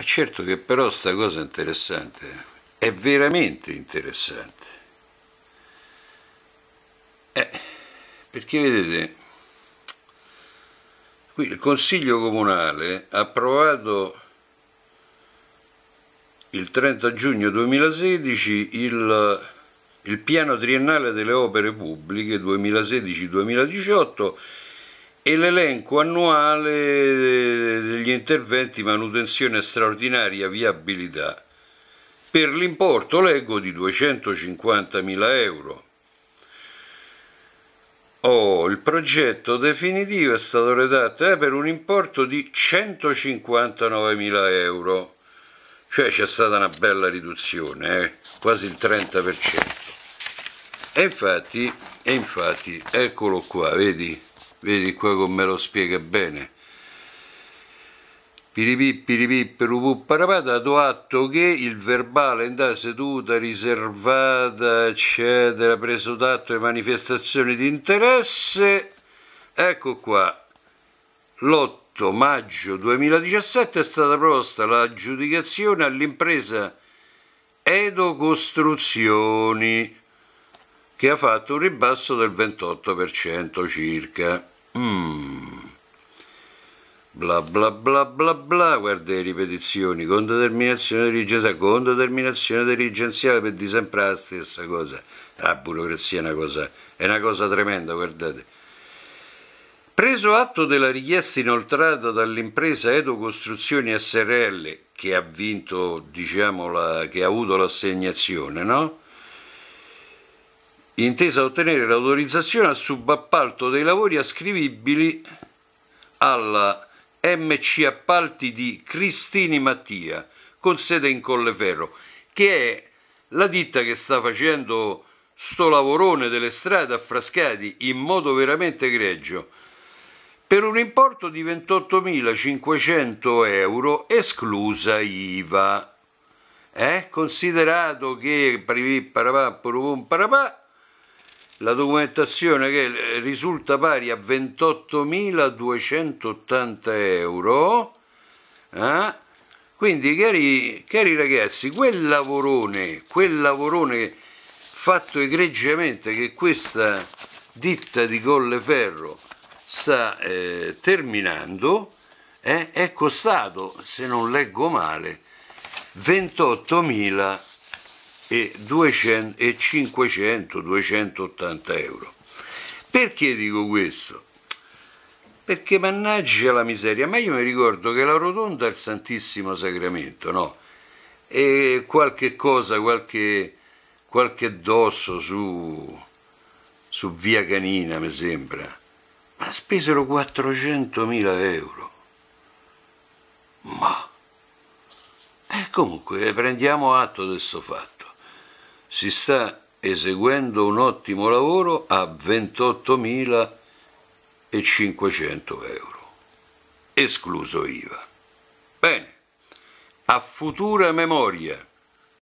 È eh, certo che però sta cosa è interessante, è veramente interessante. Eh, perché vedete, qui il Consiglio Comunale ha approvato il 30 giugno 2016 il, il piano triennale delle opere pubbliche 2016-2018 e l'elenco annuale degli interventi manutenzione straordinaria viabilità per l'importo, leggo, di 250.000 euro. Oh, il progetto definitivo è stato redatto eh, per un importo di 159.000 euro, cioè c'è stata una bella riduzione, eh, quasi il 30%. E infatti, e infatti, eccolo qua, vedi? vedi qua come lo spiega bene piripì piripì perupù parapata do atto che il verbale in da seduta riservata eccetera preso d'atto e manifestazioni di interesse ecco qua l'8 maggio 2017 è stata proposta l'aggiudicazione all'impresa Edo Costruzioni che ha fatto un ribasso del 28% circa. Mm. Bla bla bla bla bla, guarda le ripetizioni, con determinazione dirigenziale, con determinazione dirigenziale per di sempre la stessa cosa. La ah, burocrazia è una cosa, è una cosa tremenda, guardate. Preso atto della richiesta inoltrata dall'impresa Edo Costruzioni SRL, che ha vinto, diciamo, la, che ha avuto l'assegnazione, no? intesa a ottenere l'autorizzazione al subappalto dei lavori ascrivibili alla MC Appalti di Cristini Mattia, con sede in Colleferro, che è la ditta che sta facendo sto lavorone delle strade a Frascati in modo veramente greggio, per un importo di 28.500 euro esclusa IVA. Eh? Considerato che parapà, parapà, la documentazione che eh, risulta pari a 28.280 euro. Eh? Quindi, cari, cari, ragazzi, quel lavorone, quel lavorone fatto egregiamente che questa ditta di Colleferro sta eh, terminando, eh, è costato, se non leggo male, 28.000 euro e, 200, e 500, 280 euro. Perché dico questo? Perché mannaggia la miseria, ma io mi ricordo che la rotonda è il Santissimo Sacramento, no? E qualche cosa, qualche, qualche dosso su, su via Canina, mi sembra, ma spesero 400.000 euro. Ma... E eh, comunque prendiamo atto di questo fatto si sta eseguendo un ottimo lavoro a 28.500 euro, escluso IVA. Bene, a futura memoria.